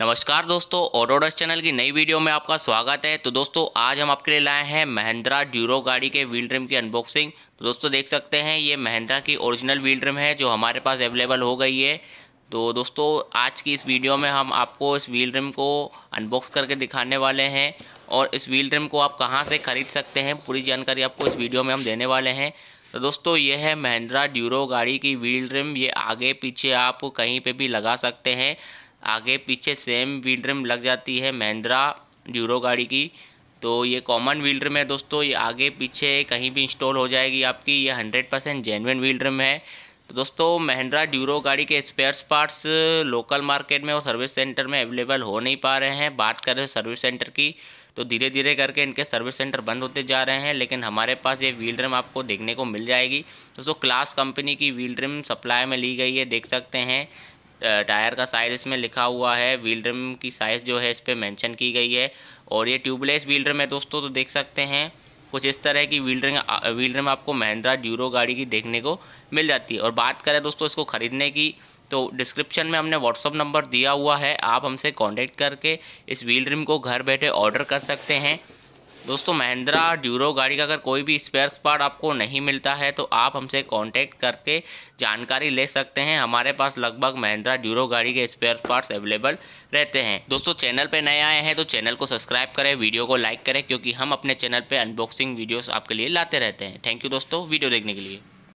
नमस्कार दोस्तों ऑडोडस चैनल की नई वीडियो में आपका स्वागत है तो दोस्तों आज हम आपके लिए लाए हैं महिंद्रा ड्यूरो गाड़ी के व्हील ड्रिम की अनबॉक्सिंग तो दोस्तों देख सकते हैं ये महिंद्रा की ओरिजिनल व्हील ड्रिम है जो हमारे पास अवेलेबल हो गई है तो दोस्तों आज की इस वीडियो में हम आपको इस व्हील ड्रिम को अनबॉक्स करके दिखाने वाले हैं और इस व्हील ड्रिम को आप कहाँ से खरीद सकते हैं पूरी जानकारी आपको इस वीडियो में हम देने वाले हैं तो दोस्तों ये है महिंद्रा ड्यूरो गाड़ी की व्हील ड्रिम ये आगे पीछे आप कहीं पर भी लगा सकते हैं आगे पीछे सेम व्हील रिम लग जाती है महिंद्रा ड्यूरो गाड़ी की तो ये कॉमन व्हील रिम है दोस्तों ये आगे पीछे कहीं भी इंस्टॉल हो जाएगी आपकी ये hundred percent genuine wheel rim है तो दोस्तों महिंद्रा ड्यूरो गाड़ी के स्पेयर्स पार्ट्स लोकल मार्केट में और सर्विस सेंटर में अवेलेबल हो नहीं पा रहे हैं बात करें सर्विस सेंटर की तो धीरे धीरे करके इनके सर्विस सेंटर बंद होते जा रहे हैं लेकिन हमारे पास ये व्हील रिम आपको देखने को मिल जाएगी दोस्तों क्लास कंपनी की व्हील रिम सप्लाई में ली गई है देख सकते हैं टायर का साइज़ इसमें लिखा हुआ है व्हील ड्रम की साइज़ जो है इस पर मैंशन की गई है और ये ट्यूबलेस व्हील ड्रम है दोस्तों तो देख सकते हैं कुछ इस तरह की व्हील ड्रिंग व्हील ड्रम आपको महिंद्रा ड्यूरो गाड़ी की देखने को मिल जाती है और बात करें दोस्तों इसको ख़रीदने की तो डिस्क्रिप्शन में हमने व्हाट्सअप नंबर दिया हुआ है आप हमसे कांटेक्ट करके इस व्हील ड्रिम को घर बैठे ऑर्डर कर सकते हैं दोस्तों महिंद्रा ड्यूरो गाड़ी का अगर कोई भी स्पेयर पार्ट आपको नहीं मिलता है तो आप हमसे कांटेक्ट करके जानकारी ले सकते हैं हमारे पास लगभग महिंद्रा ड्यूरो गाड़ी के स्पेयर पार्ट्स अवेलेबल रहते हैं दोस्तों चैनल पे नए आए हैं तो चैनल को सब्सक्राइब करें वीडियो को लाइक करें क्योंकि हम अपने चैनल पर अनबॉक्सिंग वीडियोज आपके लिए लाते रहते हैं थैंक यू दोस्तों वीडियो देखने के लिए